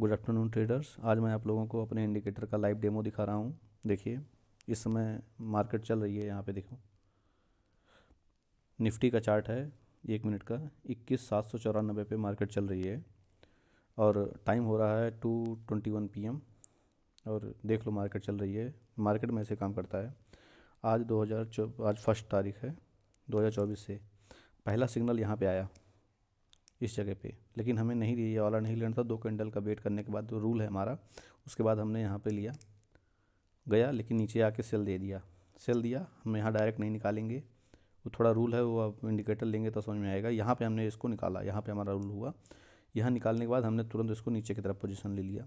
good afternoon traders आज मैं आप लोगों को अपने इंडिकेटर का लाइव डेमो दिखा रहा हूँ देखिए इस समय मार्केट चल रही है यहाँ पे देखो निफ्टी का चार्ट है एक मिनट का इक्कीस सात सौ चौरानबे पे मार्केट चल रही है और टाइम हो रहा है two twenty one P M और देख लो मार्केट चल रही है मार्केट में ऐसे काम करता है आज दो हज़ार आज फर्स्ट तारीख है दो हज़ार चौबीस से पहला सिग्नल यहाँ पर आया इस जगह पे लेकिन हमें नहीं ये वाला नहीं लेना था दो कैंडल का वेट करने के बाद जो रूल है हमारा उसके बाद हमने यहाँ पे लिया गया लेकिन नीचे आके सेल दे दिया सेल दिया हम यहाँ डायरेक्ट नहीं निकालेंगे वो थोड़ा रूल है वो आप इंडिकेटर लेंगे तो समझ में आएगा यहाँ पे हमने इसको निकाला यहाँ पे हमारा रूल हुआ यहाँ निकालने के बाद हमने तुरंत इसको नीचे की तरफ पोजिशन ले लिया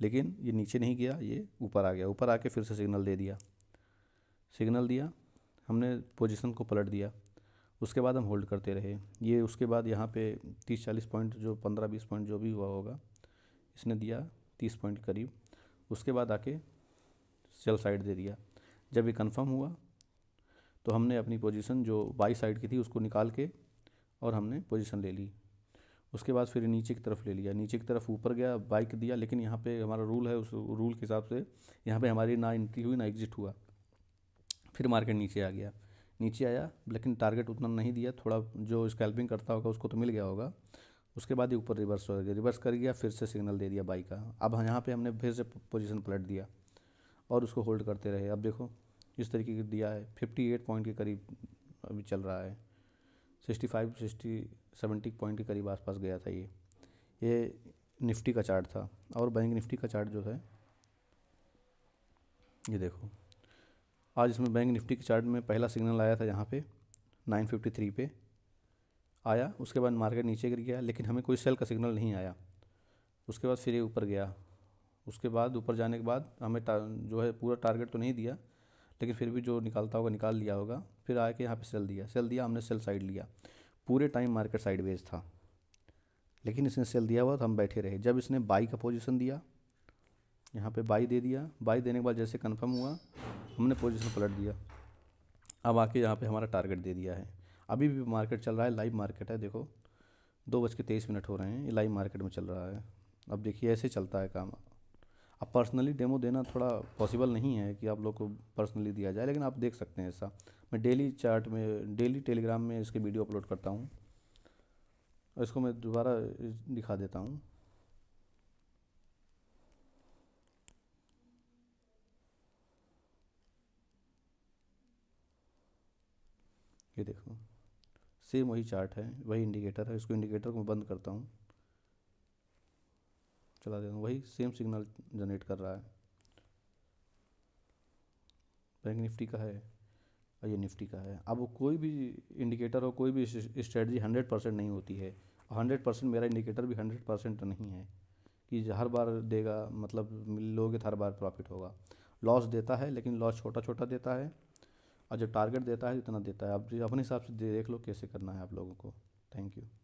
लेकिन ये नीचे नहीं गया ये ऊपर आ गया ऊपर आके फिर से सिग्नल दे दिया सिग्नल दिया हमने पोजिशन को पलट दिया उसके बाद हम होल्ड करते रहे ये उसके बाद यहाँ पे तीस चालीस पॉइंट जो पंद्रह बीस पॉइंट जो भी हुआ होगा इसने दिया तीस पॉइंट करीब उसके बाद आके सेल साइड दे दिया जब ये कंफर्म हुआ तो हमने अपनी पोजीशन जो बाई साइड की थी उसको निकाल के और हमने पोजीशन ले ली उसके बाद फिर नीचे की तरफ ले लिया नीचे की तरफ ऊपर गया बाइक दिया लेकिन यहाँ पे हमारा रूल है उस रूल के हिसाब से यहाँ पे हमारी ना एंट्री हुई ना एग्ज़िट हुआ फिर मार्केट नीचे आ गया नीचे आया लेकिन टारगेट उतना नहीं दिया थोड़ा जो स्कैल्पिंग करता होगा उसको तो मिल गया होगा उसके बाद ही ऊपर रिवर्स हो गया रिवर्स कर गया फिर से सिग्नल दे दिया बाई का अब यहाँ पे हमने फिर से पोजीशन पलट दिया और उसको होल्ड करते रहे अब देखो इस तरीके की दिया है फिफ्टी एट पॉइंट के करीब अभी चल रहा है sixty five sixty seventy point के करीब आसपास गया था ये ये निफ्टी का चार्ट था और बैंक निफ्टी का चार्ट जो है ये देखो आज इसमें बैंक निफ्टी के चार्ट में पहला सिग्नल आया था यहाँ पे 953 पे आया उसके बाद मार्केट नीचे गिर गया लेकिन हमें कोई सेल का सिग्नल नहीं आया उसके बाद फिर ये ऊपर गया उसके बाद ऊपर जाने के बाद हमें जो है पूरा टारगेट तो नहीं दिया लेकिन फिर भी जो निकालता होगा निकाल लिया होगा फिर आके यहाँ पर सेल दिया सेल दिया हमने सेल साइड लिया पूरे टाइम मार्केट साइडवेज था लेकिन इसने सेल दिया हुआ तो हम बैठे रहे जब इसने बाई का पोजिशन दिया यहाँ पे बाई दे दिया बाई देने के बाद जैसे कंफर्म हुआ हमने पोजीशन पलट दिया अब आके यहाँ पे हमारा टारगेट दे दिया है अभी भी मार्केट चल रहा है लाइव मार्केट है देखो दो बज के तेईस मिनट हो रहे हैं ये लाइव मार्केट में चल रहा है अब देखिए ऐसे चलता है काम अब पर्सनली डेमो देना थोड़ा पॉसिबल नहीं है कि आप लोग को पर्सनली दिया जाए लेकिन आप देख सकते हैं ऐसा मैं डेली चार्ट में डेली टेलीग्राम में इसके वीडियो अपलोड करता हूँ इसको मैं दोबारा दिखा देता हूँ ये देखो सेम वही चार्ट है वही इंडिकेटर है इसको इंडिकेटर को बंद करता हूँ चला देता हूँ वही सेम सिग्नल जनरेट कर रहा है बैंक निफ्टी का है और ये निफ्टी का है अब वो कोई भी इंडिकेटर हो कोई भी स्ट्रेटजी हंड्रेड परसेंट नहीं होती है हंड्रेड परसेंट मेरा इंडिकेटर भी हंड्रेड परसेंट नहीं है कि हर बार देगा मतलब लोगे तो हर बार प्रॉफिट होगा लॉस देता है लेकिन लॉस छोटा छोटा देता है और जब टारगेट देता है जितना देता है आप अपने हिसाब से देख लो कैसे करना है आप लोगों को थैंक यू